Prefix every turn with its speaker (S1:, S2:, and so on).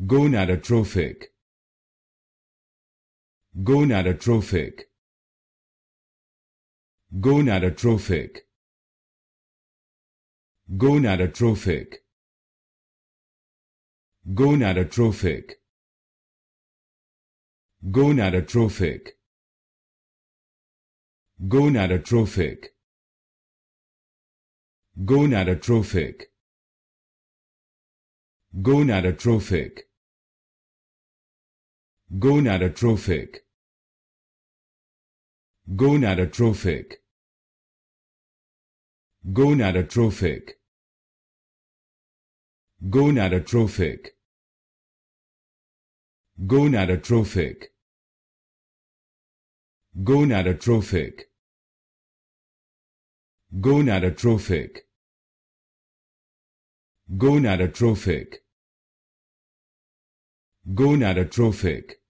S1: gonadotrophic gonadotrophic gonadotrophic gonadotrophic gonadotrophic gonadotrophic gonadotrophic gonadotrophic gonadotrophic gonadotrophic gonadotrophic gonadotrophic gonadotrophic gonadotrophic gonadotrophic gonadotrophic gonadotrophic gonadotrophic